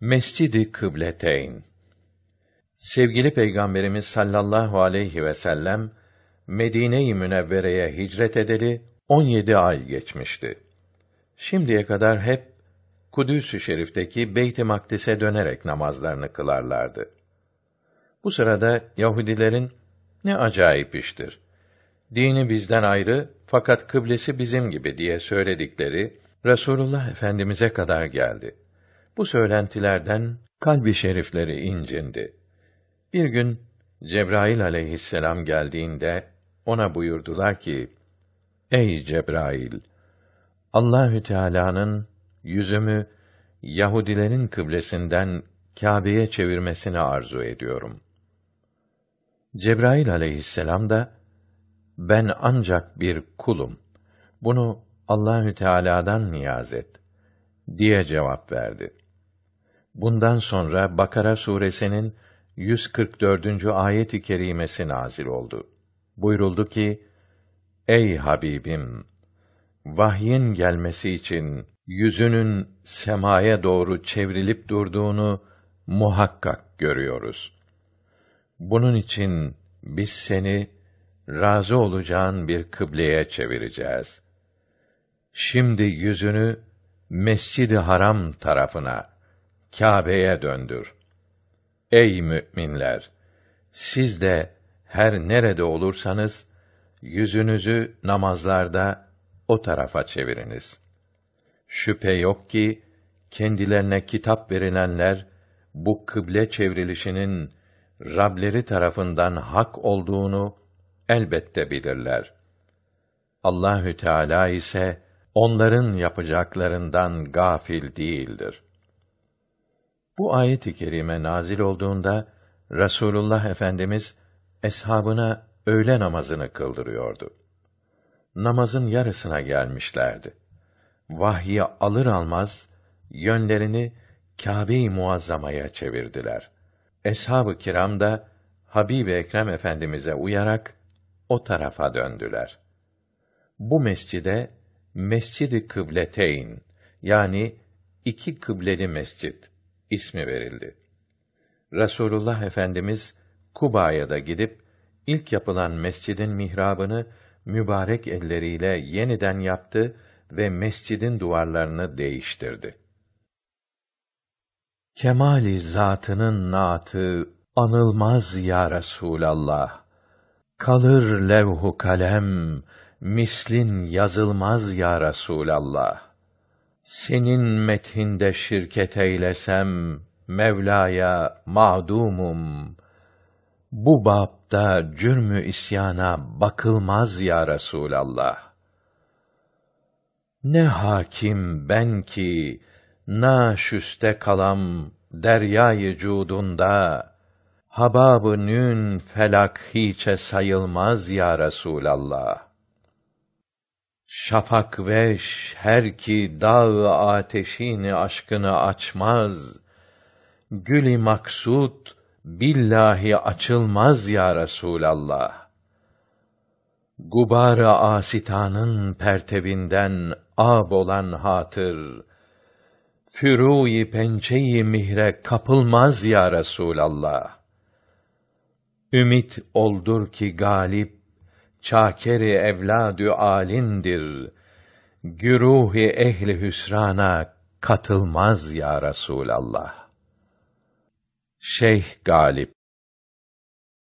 Mescidi Kıbleteyn Sevgili Peygamberimiz sallallahu aleyhi ve sellem Medine-i Münevvere'ye hicret edeli 17 ay geçmişti. Şimdiye kadar hep Kudüs-ü Şerif'teki Beyt-i Makdis'e dönerek namazlarını kılarlardı. Bu sırada Yahudilerin ne acayip iştir. Dini bizden ayrı fakat kıblesi bizim gibi diye söyledikleri Resulullah Efendimize kadar geldi.'' Bu söylentilerden kalbi şerifleri incindi. Bir gün Cebrail aleyhisselam geldiğinde ona buyurdular ki: Ey Cebrail, Allahü Teala'nın yüzümü Yahudilerin kıblesinden Kâbe'ye çevirmesini arzu ediyorum. Cebrail aleyhisselam da ben ancak bir kulum. Bunu Allahü Teala'dan niyaz et diye cevap verdi. Bundan sonra Bakara suresinin 144. ayet-i kerimesi nazil oldu. Buyuruldu ki: Ey Habibim, vahyin gelmesi için yüzünün semaya doğru çevrilip durduğunu muhakkak görüyoruz. Bunun için biz seni razı olacağın bir kıbleye çevireceğiz. Şimdi yüzünü Mescid-i Haram tarafına Kâbe'ye döndür. Ey müminler, siz de her nerede olursanız yüzünüzü namazlarda o tarafa çeviriniz. Şüphe yok ki kendilerine kitap verilenler bu kıble çevrilişinin Rableri tarafından hak olduğunu elbette bilirler. Allahü Teala ise onların yapacaklarından gafil değildir. Bu ayet-i kerime nazil olduğunda Rasulullah Efendimiz eshabına öğle namazını kıldırıyordu. Namazın yarısına gelmişlerdi. Vahyi alır almaz yönlerini Kâbe-i Muazzama'ya çevirdiler. Eshab-ı kiram da Habib Ekrem Efendimize uyarak o tarafa döndüler. Bu mescide Mescid-i Kıbleteyn yani iki kıbleli mescit ismi verildi. Rasulullah Efendimiz Kuba'ya da gidip ilk yapılan mescidin mihrabını mübarek elleriyle yeniden yaptı ve mescidin duvarlarını değiştirdi. Kemali zatının naatı anılmaz ya Resulallah. Kalır levhu kalem, mislin yazılmaz ya Resulallah. Senin methinde şirket eylesem, Mevla'ya mağdumum. Bu bapta cürmü isyana bakılmaz ya Resûlallah. Ne hakim ben ki, na şüste kalam deryayı cudunda, Habab-ı nün felak hiçe sayılmaz ya Resûlallah. Şafak veş her ki dağ ateşini aşkını açmaz. Gülü maksut billahi açılmaz ya Resulallah. Gubara asitanın pertevinden ab olan hatır. Fürûyi pençeyi mihre kapılmaz ya Resulallah. Ümit oldur ki galip çakeri evladü alindir. Güruhi ehli hüsrana katılmaz ya Resulallah. Şeyh Galip